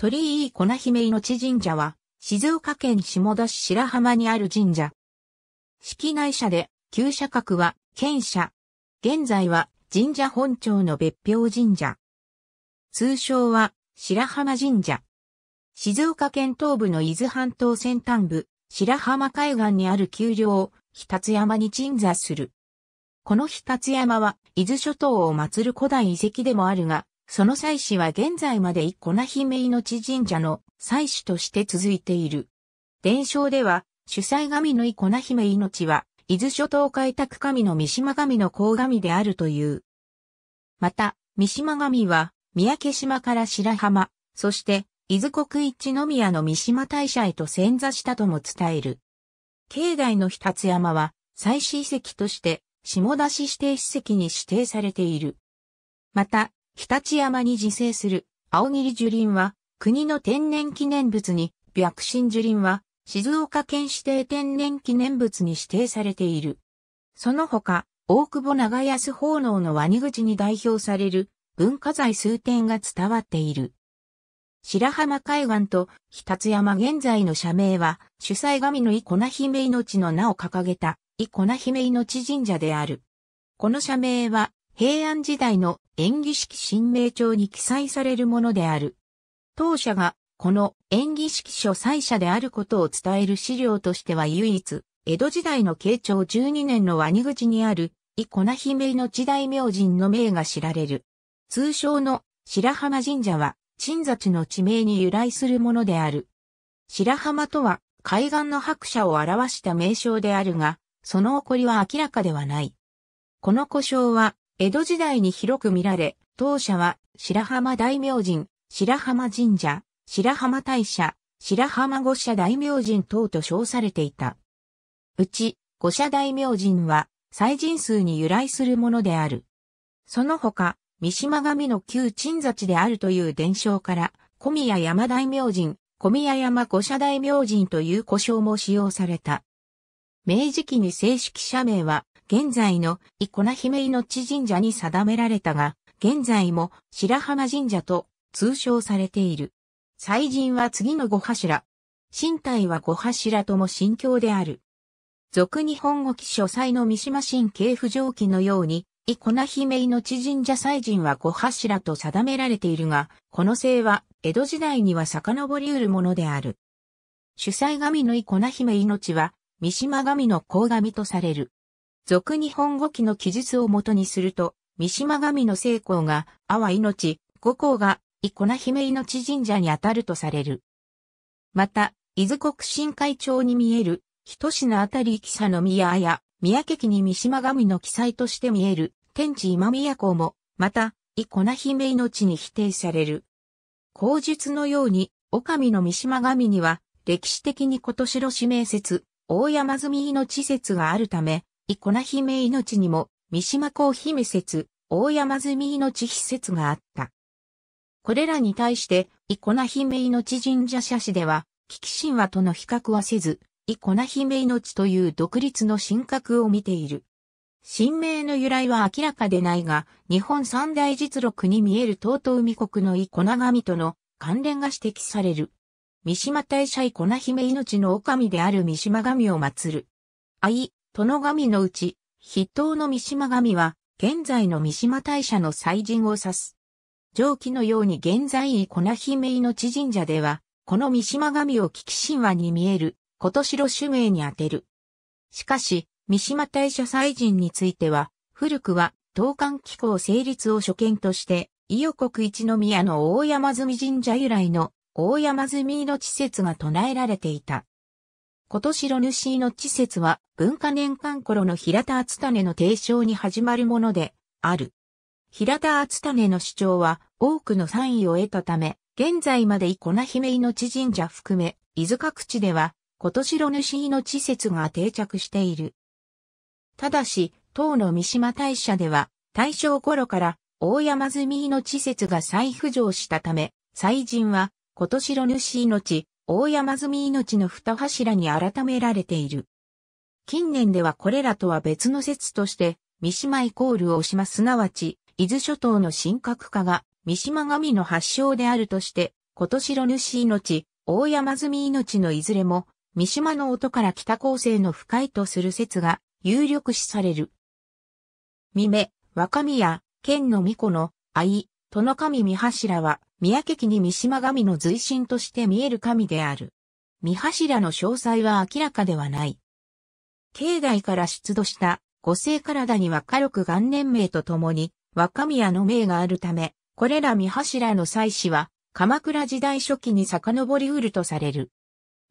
鳥居粉姫命神社は、静岡県下田市白浜にある神社。式内社で、旧社格は、県社。現在は、神社本庁の別表神社。通称は、白浜神社。静岡県東部の伊豆半島先端部、白浜海岸にある丘陵、日立山に鎮座する。この日立山は、伊豆諸島を祀る古代遺跡でもあるが、その祭祀は現在まで一な姫命神社の祭祀として続いている。伝承では、主祭神のイコナ姫命は、伊豆諸島開拓神の三島神の甲神であるという。また、三島神は、三宅島から白浜、そして、伊豆国一宮の三島大社へと潜座したとも伝える。境内の日立山は、祭祀遺跡として、下田市指定史跡に指定されている。また、日立山に自生する青霧樹林は国の天然記念物に、白神樹林は静岡県指定天然記念物に指定されている。その他、大久保長安奉納のワニ口に代表される文化財数点が伝わっている。白浜海岸と日立山現在の社名は主催神のイコナ姫命の名を掲げたイコナ姫命神社である。この社名は平安時代の演技式新名帳に記載されるものである。当社がこの演技式書祭者であることを伝える資料としては唯一、江戸時代の慶長12年のワニ口にある、伊ナ姫の時代明神の名が知られる。通称の白浜神社は、鎮座地の地名に由来するものである。白浜とは、海岸の白車を表した名称であるが、その起こりは明らかではない。この故障は、江戸時代に広く見られ、当社は白浜大明神、白浜神社、白浜大社、白浜五社大明神等と称されていた。うち、五社大明神は、祭神数に由来するものである。その他、三島神の旧鎮座地であるという伝承から、小宮山大明神、小宮山五社大明神という呼称も使用された。明治期に正式社名は、現在のイコナ姫命神社に定められたが、現在も白浜神社と通称されている。祭神は次の五柱。身体は五柱とも神教である。俗日本語記書祭の三島神経不上記のように、イコナ姫命神社祭神は五柱と定められているが、この姓は江戸時代には遡り得るものである。主祭神のイコナ姫命は、三島神の神とされる。俗日本語記の記述をもとにすると、三島神の聖光が、阿波命、五光が、伊粉姫命神社にあたるとされる。また、伊豆国深海町に見える、人志のあたりき者の宮や、宮家記に三島神の記載として見える、天地今宮港も、また、伊粉姫命に否定される。口述のように、お上の三島神には、歴史的に今年の指名説、大山積命説があるため、イコナ姫命にも、三島公姫説、大山積命秘説があった。これらに対して、イコナ姫命神社社史では、危機神話との比較はせず、イコナ姫命という独立の神格を見ている。神明の由来は明らかでないが、日本三大実録に見える東東海国のイコナ神との関連が指摘される。三島大社イコナ姫命の狼である三島神を祀る。愛、殿神のうち、筆頭の三島神は、現在の三島大社の祭神を指す。上記のように現在伊粉姫命神社では、この三島神を危機神話に見える、今年の主名に当てる。しかし、三島大社祭神については、古くは、東韓機構成立を所見として、伊予国一宮の大山積神社由来の大山積の地説が唱えられていた。今年ロヌシー地説は文化年間頃の平田厚種の提唱に始まるものである。平田厚種の主張は多くの賛意を得たため、現在までイコナ姫地神社含め、伊豆各地では今年ロヌシー地説が定着している。ただし、当の三島大社では大正頃から大山積地説が再浮上したため、祭神は今年ロヌシー地、大山積命の二柱に改められている。近年ではこれらとは別の説として、三島イコール大島すなわち、伊豆諸島の神格化が三島神の発祥であるとして、今年の主命、大山積命のいずれも、三島の音から北高生の深いとする説が有力視される。三目、若宮、県の巫女の、愛、戸の神三柱は、三宅記に三島神の随身として見える神である。三柱の詳細は明らかではない。境内から出土した五星体には火力元年名とともに若宮の名があるため、これら三柱の祭祀は鎌倉時代初期に遡りうるとされる。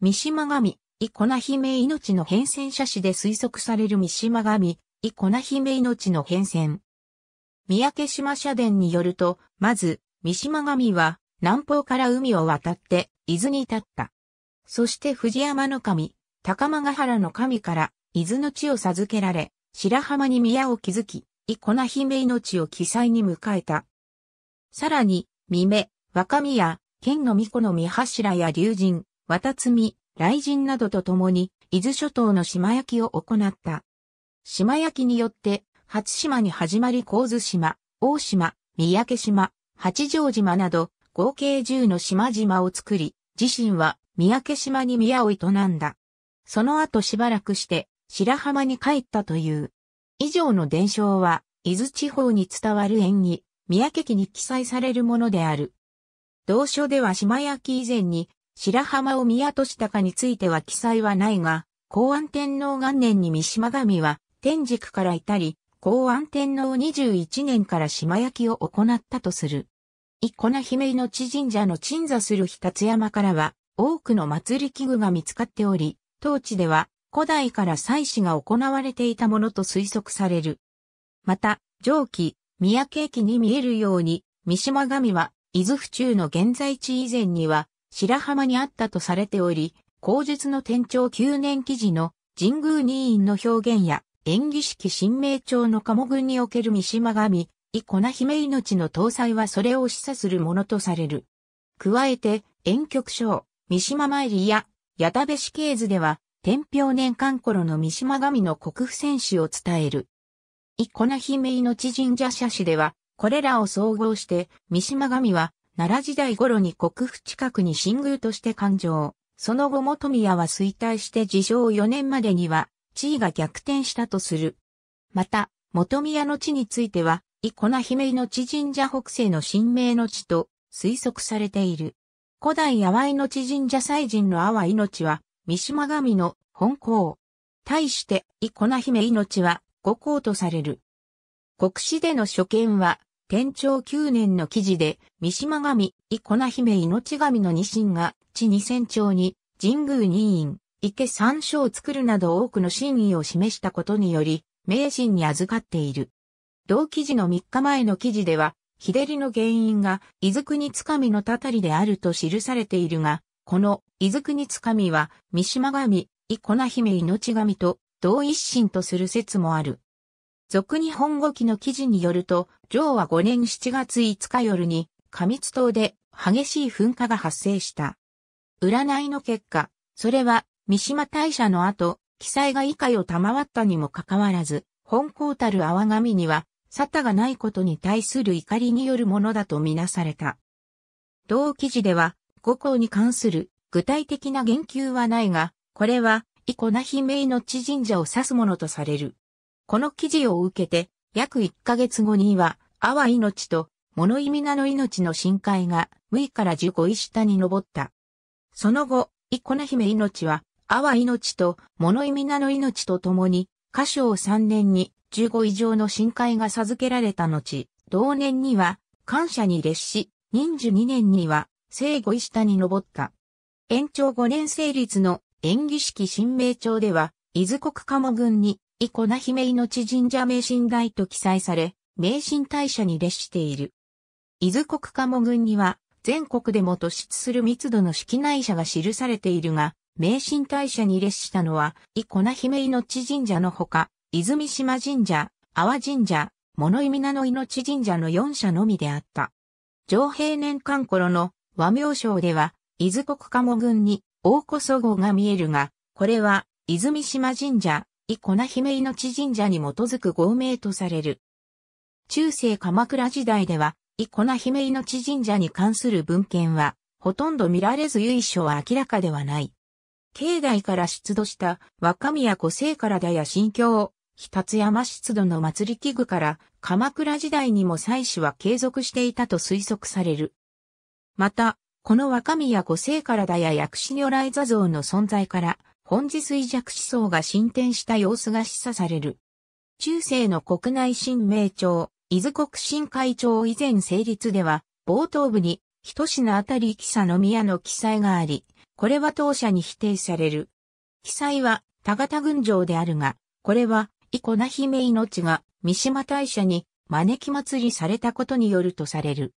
三島神、イコナ姫命の変遷写真で推測される三島神、イコナ姫命の変遷。三宅島社殿によると、まず、三島神は南方から海を渡って伊豆に立った。そして藤山の神、高間ヶ原の神から伊豆の地を授けられ、白浜に宮を築き、伊な姫命を記載に迎えた。さらに、三目、若宮、県の巫女の三柱や竜神、渡積、雷神などと共に、伊豆諸島の島焼きを行った。島焼きによって、初島に始まり神津島、大島、三宅島、八丈島など合計10の島々を作り、自身は三宅島に宮を営んだ。その後しばらくして白浜に帰ったという。以上の伝承は、伊豆地方に伝わる縁起、三宅家に記載されるものである。同書では島焼以前に、白浜を宮としたかについては記載はないが、公安天皇元年に三島神は、天竺からいたり、公安天皇21年から島焼きを行ったとする。イ古な姫の地神社の鎮座する日立山からは、多くの祭り器具が見つかっており、当地では古代から祭祀が行われていたものと推測される。また、上記、三宅駅に見えるように、三島神は、伊豆府中の現在地以前には、白浜にあったとされており、口述の天長9年記事の神宮二院の表現や、演技式新名町の鴨群における三島神、伊コナ姫命の搭載はそれを示唆するものとされる。加えて、演曲賞、三島参りや、矢田部死刑図では、天平年間頃の三島神の国府戦士を伝える。伊コナ姫命神社社史では、これらを総合して、三島神は、奈良時代頃に国府近くに新宮として誕生。その後も富屋は衰退して自称4年までには、地位が逆転したとする。また、元宮の地については、イコナ姫の地神社北西の神明の地と推測されている。古代阿波の地神社祭神の阿波命は、三島神の本校。対して、イコナ姫命は、五校とされる。国史での所見は、天長9年の記事で、三島神、イコナ姫命神の二神が、地二千町に、神宮二院、池山椒を作るなど多くの真意を示したことにより、名人に預かっている。同記事の3日前の記事では、日照りの原因が、伊豆国つかみのたたりであると記されているが、この、伊豆国つかみは、三島神、伊粉姫命神と、同一心とする説もある。俗日本語記の記事によると、上は5年7月5日夜に、上津島で激しい噴火が発生した。占いの結果、それは三島大社の後、記載が以下を賜ったにもかかわらず、本校たる泡神には、沙汰がないことに対する怒りによるものだとみなされた。同記事では、五校に関する具体的な言及はないが、これは、イコナヒメイの地神社を指すものとされる。この記事を受けて、約1ヶ月後には、阿波命と、物意味なの命の深海が、6から15位下に登った。その後、イコナヒメ命は、阿波命と物意味なの命とともに、歌唱3年に15以上の深海が授けられた後、同年には感謝に列し、忍寿2年には生後医下に登った。延長5年成立の演技式新名帳では、伊豆国鴨群に、伊古名姫命神社名神大と記載され、名神大社に列している。伊豆国鴨群には、全国でも突出する密度の式内社が記されているが、名神大社に列したのは、伊粉姫命神社のほか、泉島神社、阿波神社、物井名の命神社の4社のみであった。上平年間頃の和名称では、伊豆国鴨群に大古祖号が見えるが、これは、泉島神社、伊粉姫命神社に基づく合名とされる。中世鎌倉時代では、伊粉姫命神社に関する文献は、ほとんど見られず由緒は明らかではない。境内から出土した若宮古聖からだや新京、日立山出土の祭り器具から鎌倉時代にも祭祀は継続していたと推測される。また、この若宮古聖からだや薬師如来座像の存在から、本日衰弱思想が進展した様子が示唆される。中世の国内新名庁、伊豆国新会長以前成立では、冒頭部に、一品あたり木佐の宮の記載があり、これは当社に否定される。記載は、田方群城であるが、これは、イコナ姫命が、三島大社に、招き祭りされたことによるとされる。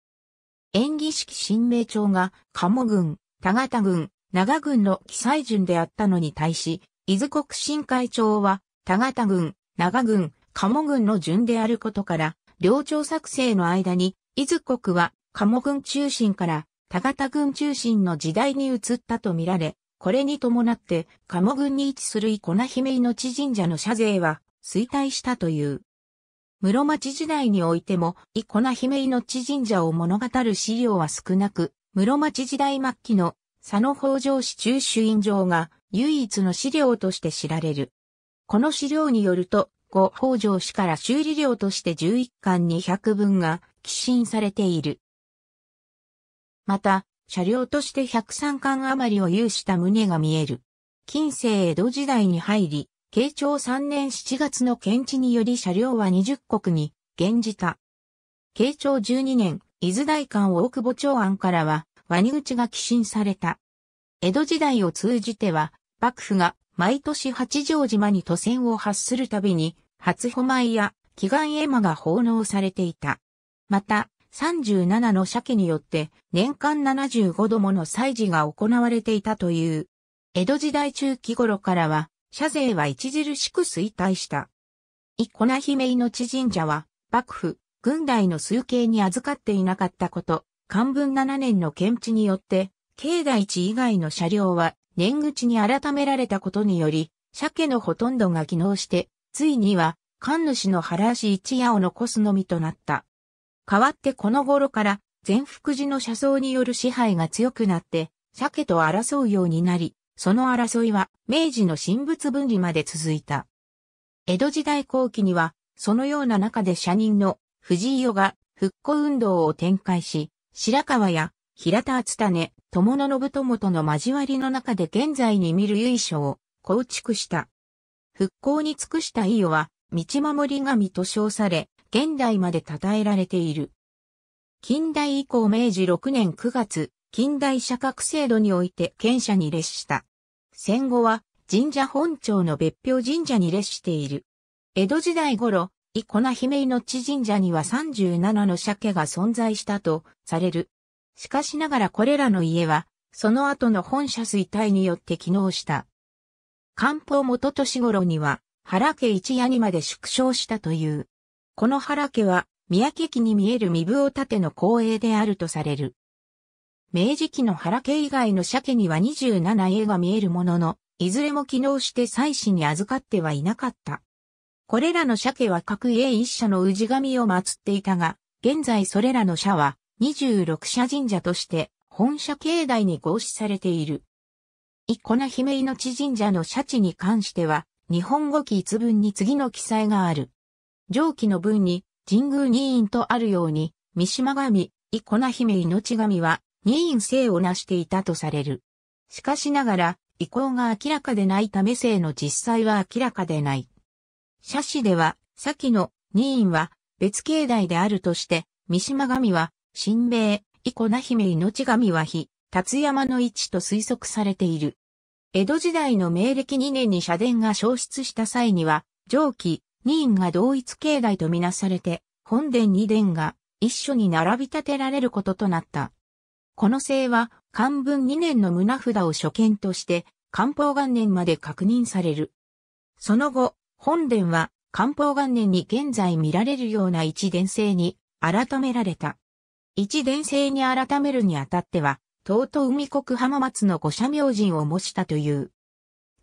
演技式新名帳が、鴨郡、田方郡、長郡の記載順であったのに対し、伊豆国新会長は、田方郡、長郡、鴨郡の順であることから、領長作成の間に、伊豆国は、鴨郡中心から、田郡軍中心の時代に移ったとみられ、これに伴って鴨軍に位置する生粉姫の命神社の社税は衰退したという。室町時代においても、生粉姫の命神社を物語る資料は少なく、室町時代末期の佐野北条市中主院城が唯一の資料として知られる。この資料によると、後北条氏から修理料として11巻200分が寄進されている。また、車両として103巻余りを有した胸が見える。近世江戸時代に入り、慶長3年7月の検知により車両は20国に減じた。慶長12年、伊豆大館大久保長安からは、ワニ口が寄進された。江戸時代を通じては、幕府が毎年八丈島に渡船を発するたびに、初穂米や祈願絵馬が奉納されていた。また、37の鮭によって年間75度もの祭事が行われていたという。江戸時代中期頃からは、社税は著しく衰退した。一コナ姫イの知神社は、幕府、軍代の数形に預かっていなかったこと、漢文7年の検知によって、境内地以外の車両は年口に改められたことにより、鮭のほとんどが機能して、ついには、神主の原足一夜を残すのみとなった。代わってこの頃から全福寺の車窓による支配が強くなって、鮭と争うようになり、その争いは明治の神仏分離まで続いた。江戸時代後期には、そのような中で社人の藤井代が復興運動を展開し、白川や平田厚種、友野信友との交わりの中で現在に見る由緒を構築した。復興に尽くした伊予は、道守り神と称され、現代まで称えられている。近代以降明治6年9月、近代社格制度において県社に列した。戦後は神社本庁の別表神社に列している。江戸時代頃、伊粉姫の地神社には37の鮭が存在したとされる。しかしながらこれらの家は、その後の本社衰退によって機能した。漢方元年頃には、原家一夜にまで縮小したという。この原家は、三宅家に見える身分を立ての光栄であるとされる。明治期の原家以外の社家には27家が見えるものの、いずれも機能して祭祀に預かってはいなかった。これらの社家は各家一社の氏神を祀っていたが、現在それらの社は26社神社として本社境内に合祀されている。一コナ姫命神社の社地に関しては、日本語記一文に次の記載がある。上記の文に、神宮二院とあるように、三島神、伊粉姫命神は、二院生を成していたとされる。しかしながら、意向が明らかでないため生の実際は明らかでない。写詞では、先の二院は別境内であるとして、三島神は、神明、伊粉姫命神は日、辰山の位置と推測されている。江戸時代の明暦2年に社殿が消失した際には、上記、二院が同一境内とみなされて、本殿二殿が一緒に並び立てられることとなった。この姓は、漢文2年の胸札を所見として、漢方元年まで確認される。その後、本殿は漢方元年に現在見られるような一伝制に改められた。一伝制に改めるにあたっては、東都海国浜松の五社明神を模したという。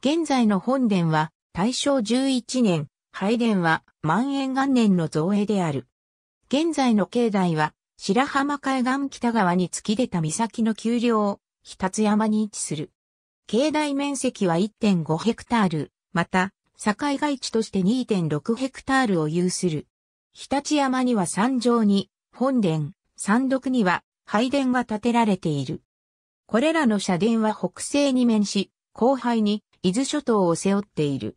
現在の本殿は大正11年拝殿は万円元年の造営である。現在の境内は白浜海岸北側に突き出た岬の丘陵、を日立山に位置する。境内面積は1.5ヘクタール、また、境外地として2.6ヘクタールを有する。日立山には山上に、本殿、山麓には、拝殿が建てられている。これらの社殿は北西に面し、後輩に、伊豆諸島を背負っている。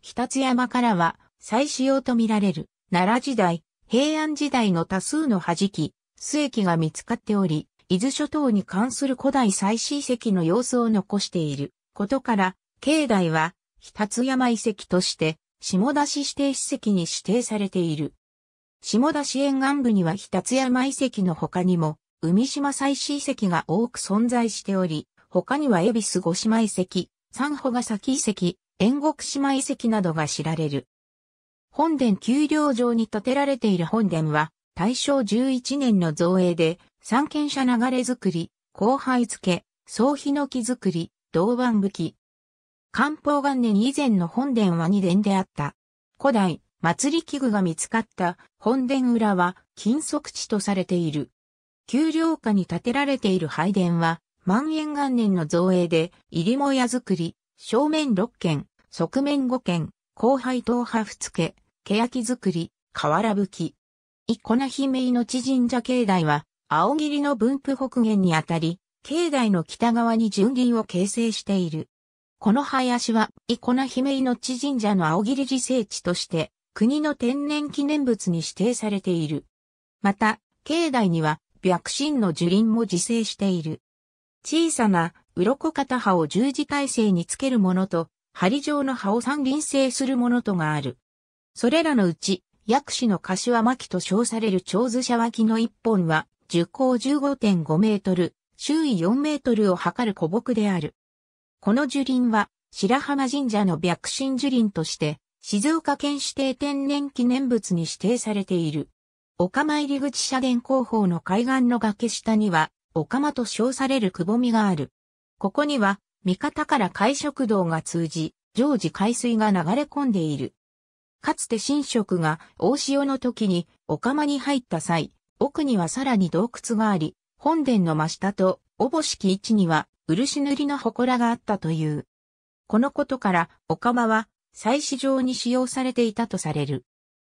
日立山からは再使用とみられる奈良時代、平安時代の多数の弾き、末器が見つかっており、伊豆諸島に関する古代祭祀遺跡の様子を残していることから、境内は日立山遺跡として下田市指定史跡に指定されている。下田市沿岸部には日立山遺跡の他にも、海島祭祀遺跡が多く存在しており、他には恵比寿五島遺跡、三保ヶ崎遺跡、遠国島遺跡などが知られる。本殿丘陵上に建てられている本殿は、大正11年の造営で、三軒舎流れ作り、後輩付け、総日の木作り、銅板武器。漢方元年以前の本殿は二殿であった。古代、祭り器具が見つかった本殿裏は金属地とされている。丘陵下に建てられている拝殿は、万延元年の造営で、入母屋作り、正面6軒、側面5軒、後輩等派二家、欅作り、瓦吹き。ヒメイ姫命神社境内は、青霧の分布北限にあたり、境内の北側に純林を形成している。この林は、ヒメイ姫命神社の青霧自生地として、国の天然記念物に指定されている。また、境内には、白神の樹林も自生している。小さな鱗型葉を十字体制につけるものと、針状の葉を三輪制するものとがある。それらのうち、薬師の柏巻と称される長寿者脇の一本は、樹高15.5メートル、周囲4メートルを測る古木である。この樹林は、白浜神社の白神樹林として、静岡県指定天然記念物に指定されている。岡間入口社殿広報の海岸の崖下には、岡間と称されるくぼみがある。ここには、味方から海食道が通じ、常時海水が流れ込んでいる。かつて神職が大潮の時に、お釜に入った際、奥にはさらに洞窟があり、本殿の真下と、おぼしき位置には、漆塗りの祠があったという。このことから、お釜は、祭祀場に使用されていたとされる。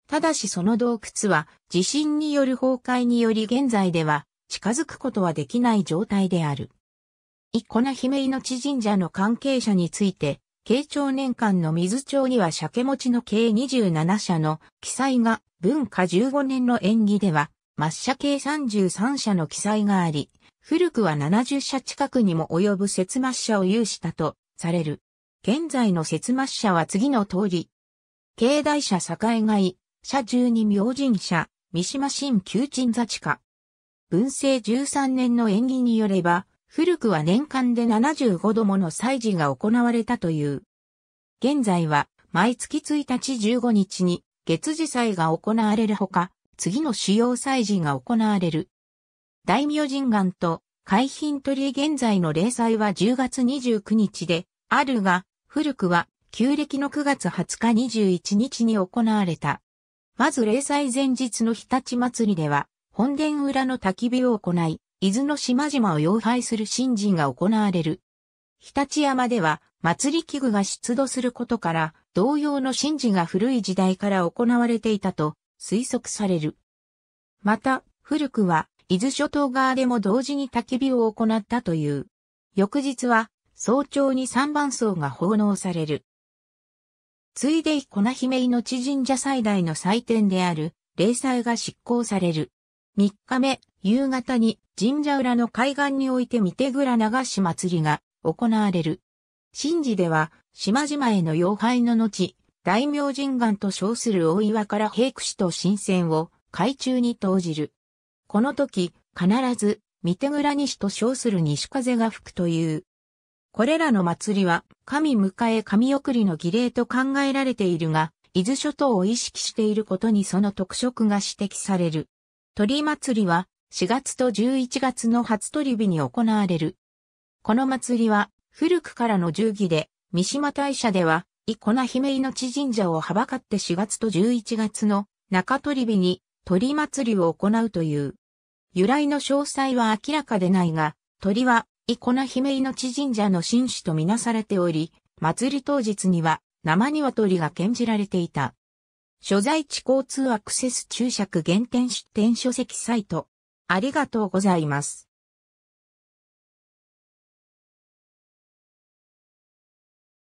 ただしその洞窟は、地震による崩壊により現在では、近づくことはできない状態である。一コナヒメイノチ神社の関係者について、慶長年間の水帳には鮭持ちの計27社の記載が、文化15年の縁起では、抹茶計33社の記載があり、古くは70社近くにも及ぶ節抹茶を有したとされる。現在の節抹茶は次の通り。境内社栄外、社十二明神社、三島新旧鎮座地下。文政13年の縁起によれば、古くは年間で75度もの祭事が行われたという。現在は毎月1日15日に月次祭が行われるほか、次の主要祭事が行われる。大名神願と海浜鳥現在の例祭は10月29日で、あるが、古くは旧暦の9月20日21日に行われた。まず例祭前日の日立祭りでは、本殿裏の焚き火を行い、伊豆の島々を溶拝する神事が行われる。日立山では祭り器具が出土することから同様の神事が古い時代から行われていたと推測される。また、古くは伊豆諸島側でも同時に焚き火を行ったという。翌日は早朝に三番層が奉納される。ついで粉姫命神社最大の祭典である、霊祭が執行される。三日目、夕方に神社裏の海岸において御手倉流し祭りが行われる。神事では、島々への妖拝の後、大明神岩と称する大岩から平屈と神仙を海中に投じる。この時、必ず、御手倉西と称する西風が吹くという。これらの祭りは、神迎え神送りの儀礼と考えられているが、伊豆諸島を意識していることにその特色が指摘される。鳥祭りは、4月と11月の初取日に行われる。この祭りは古くからの従儀で、三島大社では、イコナ姫命神社をはばかって4月と11月の中取日に鳥祭りを行うという。由来の詳細は明らかでないが、鳥はイコナ姫命神社の神主とみなされており、祭り当日には生鶏が献じられていた。所在地交通アクセス注釈原点出典書籍サイト。ありがとうございます。